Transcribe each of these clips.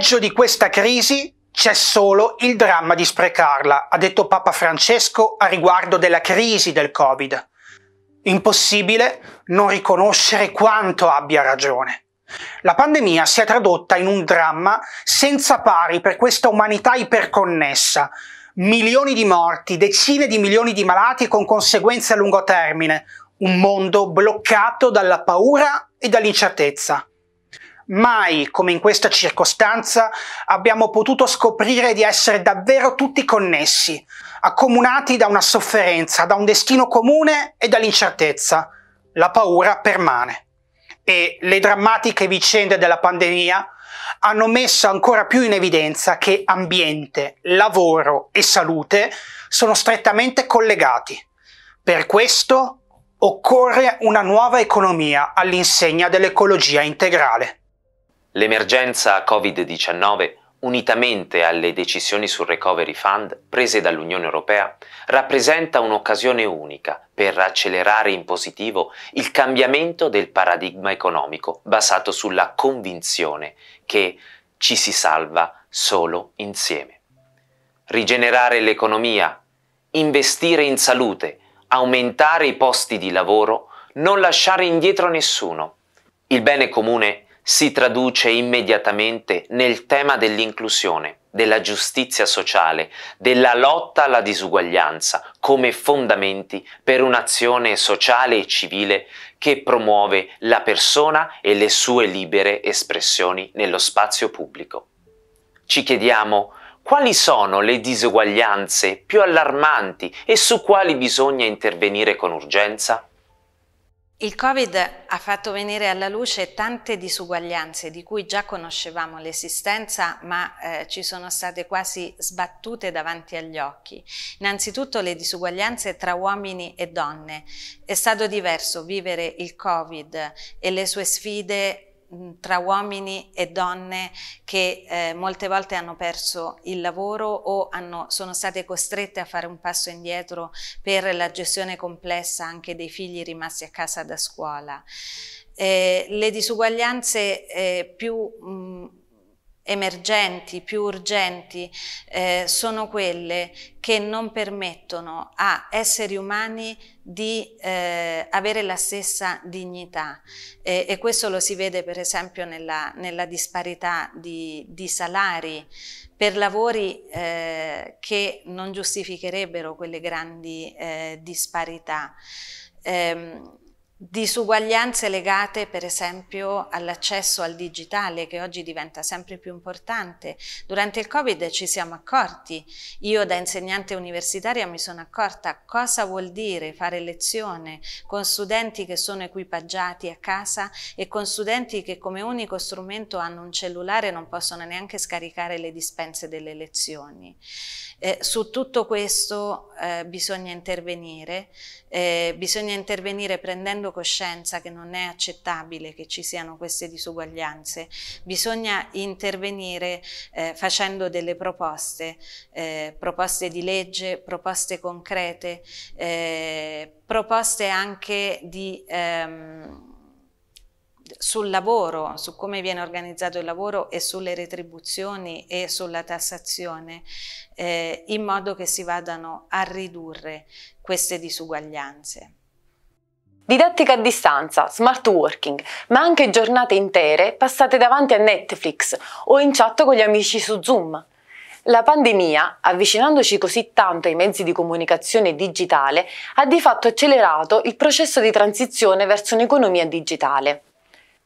peggio di questa crisi c'è solo il dramma di sprecarla, ha detto Papa Francesco a riguardo della crisi del Covid. Impossibile non riconoscere quanto abbia ragione. La pandemia si è tradotta in un dramma senza pari per questa umanità iperconnessa. Milioni di morti, decine di milioni di malati con conseguenze a lungo termine, un mondo bloccato dalla paura e dall'incertezza. Mai, come in questa circostanza, abbiamo potuto scoprire di essere davvero tutti connessi, accomunati da una sofferenza, da un destino comune e dall'incertezza. La paura permane. E le drammatiche vicende della pandemia hanno messo ancora più in evidenza che ambiente, lavoro e salute sono strettamente collegati. Per questo occorre una nuova economia all'insegna dell'ecologia integrale. L'emergenza Covid-19, unitamente alle decisioni sul Recovery Fund prese dall'Unione Europea, rappresenta un'occasione unica per accelerare in positivo il cambiamento del paradigma economico basato sulla convinzione che ci si salva solo insieme. Rigenerare l'economia, investire in salute, aumentare i posti di lavoro, non lasciare indietro nessuno. Il bene comune è si traduce immediatamente nel tema dell'inclusione, della giustizia sociale, della lotta alla disuguaglianza come fondamenti per un'azione sociale e civile che promuove la persona e le sue libere espressioni nello spazio pubblico. Ci chiediamo quali sono le disuguaglianze più allarmanti e su quali bisogna intervenire con urgenza? Il Covid ha fatto venire alla luce tante disuguaglianze di cui già conoscevamo l'esistenza, ma eh, ci sono state quasi sbattute davanti agli occhi. Innanzitutto le disuguaglianze tra uomini e donne. È stato diverso vivere il Covid e le sue sfide Mm, tra uomini e donne che eh, molte volte hanno perso il lavoro o hanno, sono state costrette a fare un passo indietro per la gestione complessa anche dei figli rimasti a casa da scuola. Eh, le disuguaglianze eh, più mh, mm, emergenti, più urgenti, eh, sono quelle che non permettono a esseri umani di eh, avere la stessa dignità e, e, questo lo si vede per esempio nella, nella disparità di, di, salari per lavori eh, che non giustificherebbero quelle grandi eh, disparità. Ehm, Disuguaglianze legate per esempio all'accesso al digitale che oggi diventa sempre più importante. Durante il Covid ci siamo accorti, io da insegnante universitaria mi sono accorta cosa vuol dire fare lezione con studenti che sono equipaggiati a casa e con studenti che come unico strumento hanno un cellulare e non possono neanche scaricare le dispense delle lezioni. Eh, su tutto questo eh, bisogna intervenire, eh, bisogna intervenire prendendo loro coscienza che non è accettabile che ci siano queste disuguaglianze. Bisogna intervenire eh, facendo delle proposte, eh, proposte di legge, proposte concrete, eh, proposte anche di... Ehm, sul lavoro, su come viene organizzato il lavoro e sulle retribuzioni e sulla tassazione, eh, in modo che si vadano a ridurre queste disuguaglianze. Didattica a distanza, smart working, ma anche giornate intere passate davanti a Netflix o in chat con gli amici su Zoom. La pandemia, avvicinandoci così tanto ai mezzi di comunicazione digitale, ha di fatto accelerato il processo di transizione verso un'economia digitale.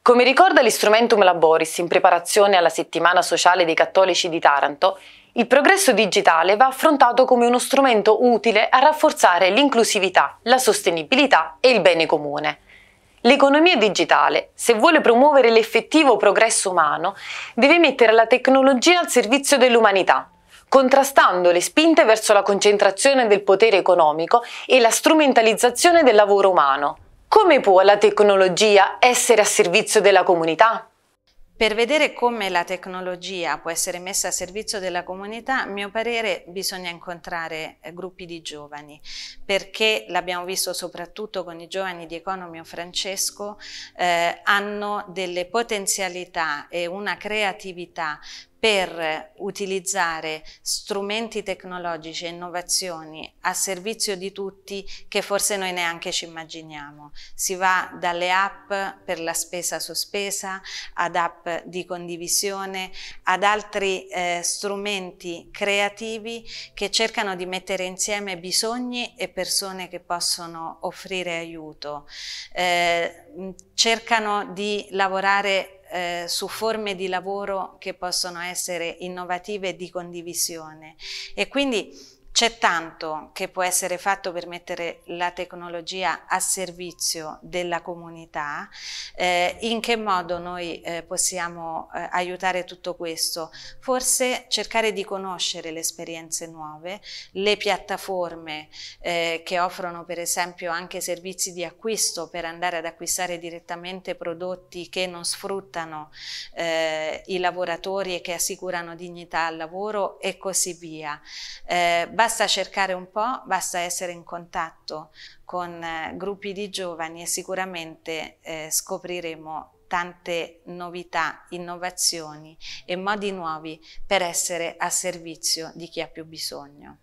Come ricorda l'Instrumentum Laboris in preparazione alla settimana sociale dei cattolici di Taranto, il progresso digitale va affrontato come uno strumento utile a rafforzare l'inclusività, la sostenibilità e il bene comune. L'economia digitale, se vuole promuovere l'effettivo progresso umano, deve mettere la tecnologia al servizio dell'umanità, contrastando le spinte verso la concentrazione del potere economico e la strumentalizzazione del lavoro umano. Come può la tecnologia essere a servizio della comunità? Per vedere come la tecnologia può essere messa a servizio della comunità, a mio parere bisogna incontrare eh, gruppi di giovani, perché l'abbiamo visto soprattutto con i giovani di Economio Francesco, eh, hanno delle potenzialità e una creatività per utilizzare strumenti tecnologici e innovazioni a servizio di tutti che forse noi neanche ci immaginiamo. Si va dalle app per la spesa sospesa, ad app di condivisione, ad altri eh, strumenti creativi che cercano di mettere insieme bisogni e persone che possono offrire aiuto. Eh, cercano di lavorare eh, su forme di lavoro che possono essere innovative e di condivisione. E quindi c'è tanto che può essere fatto per mettere la tecnologia a servizio della comunità, eh, in che modo noi eh, possiamo eh, aiutare tutto questo? Forse cercare di conoscere le esperienze nuove, le piattaforme eh, che offrono per esempio anche servizi di acquisto per andare ad acquistare direttamente prodotti che non sfruttano eh, i lavoratori e che assicurano dignità al lavoro e così via eh, Basta cercare un po', basta essere in contatto con eh, gruppi di giovani e sicuramente eh, scopriremo tante novità, innovazioni e modi nuovi per essere a servizio di chi ha più bisogno.